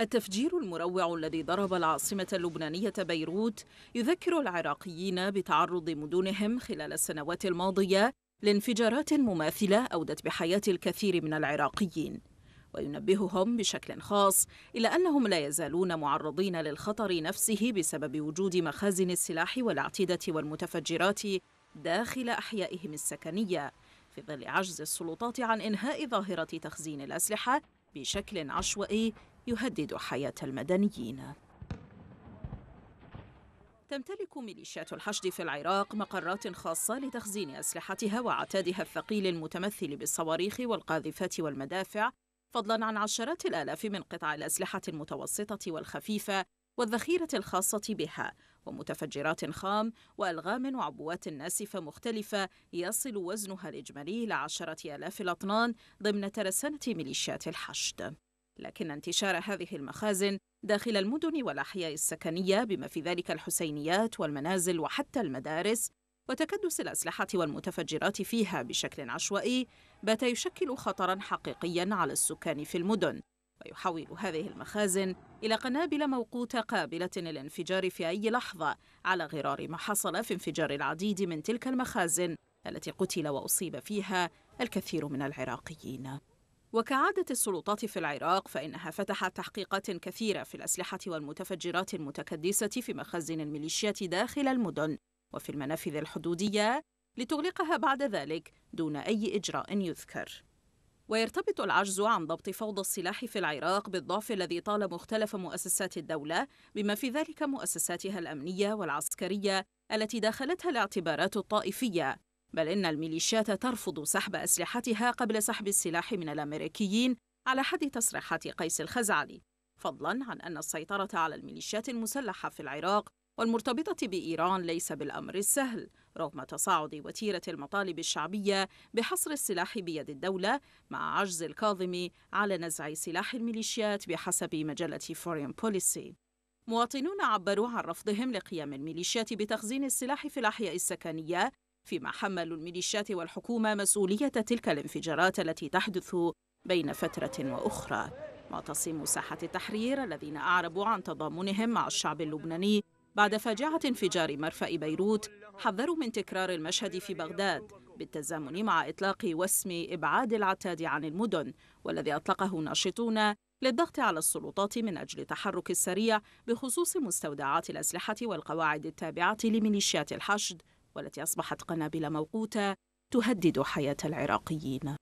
التفجير المروع الذي ضرب العاصمة اللبنانية بيروت يذكر العراقيين بتعرض مدنهم خلال السنوات الماضية لانفجارات مماثلة أودت بحياة الكثير من العراقيين وينبههم بشكل خاص إلى أنهم لا يزالون معرضين للخطر نفسه بسبب وجود مخازن السلاح والاعتدة والمتفجرات داخل أحيائهم السكنية في ظل عجز السلطات عن إنهاء ظاهرة تخزين الأسلحة بشكل عشوائي يهدد حياة المدنيين تمتلك ميليشيات الحشد في العراق مقرات خاصة لتخزين أسلحتها وعتادها الثقيل المتمثل بالصواريخ والقاذفات والمدافع فضلا عن عشرات الآلاف من قطع الأسلحة المتوسطة والخفيفة والذخيرة الخاصة بها ومتفجرات خام وألغام وعبوات ناسفة مختلفة يصل وزنها الإجمالي إلى عشرة آلاف الأطنان ضمن ترسانة ميليشيات الحشد لكن انتشار هذه المخازن داخل المدن والاحياء السكنيه بما في ذلك الحسينيات والمنازل وحتى المدارس وتكدس الاسلحه والمتفجرات فيها بشكل عشوائي بات يشكل خطرا حقيقيا على السكان في المدن ويحول هذه المخازن الى قنابل موقوته قابله للانفجار في اي لحظه على غرار ما حصل في انفجار العديد من تلك المخازن التي قتل واصيب فيها الكثير من العراقيين وكعادة السلطات في العراق فإنها فتحت تحقيقات كثيرة في الأسلحة والمتفجرات المتكدسة في مخازن الميليشيات داخل المدن وفي المنافذ الحدودية لتغلقها بعد ذلك دون أي إجراء يذكر ويرتبط العجز عن ضبط فوضى السلاح في العراق بالضعف الذي طال مختلف مؤسسات الدولة بما في ذلك مؤسساتها الأمنية والعسكرية التي داخلتها الاعتبارات الطائفية بل إن الميليشيات ترفض سحب أسلحتها قبل سحب السلاح من الأمريكيين على حد تصريحات قيس الخزعلي فضلا عن أن السيطرة على الميليشيات المسلحة في العراق والمرتبطة بإيران ليس بالأمر السهل رغم تصاعد وتيرة المطالب الشعبية بحصر السلاح بيد الدولة مع عجز الكاظم على نزع سلاح الميليشيات بحسب مجلة فورين بوليسي مواطنون عبروا عن رفضهم لقيام الميليشيات بتخزين السلاح في الأحياء السكنية فيما حملوا الميليشيات والحكومة مسؤولية تلك الانفجارات التي تحدث بين فترة وأخرى معتصم ساحة التحرير الذين أعربوا عن تضامنهم مع الشعب اللبناني بعد فاجعة انفجار مرفأ بيروت حذروا من تكرار المشهد في بغداد بالتزامن مع إطلاق وسم إبعاد العتاد عن المدن والذي أطلقه ناشطون للضغط على السلطات من أجل التحرك السريع بخصوص مستودعات الأسلحة والقواعد التابعة لميليشيات الحشد والتي أصبحت قنابل موقوتة تهدد حياة العراقيين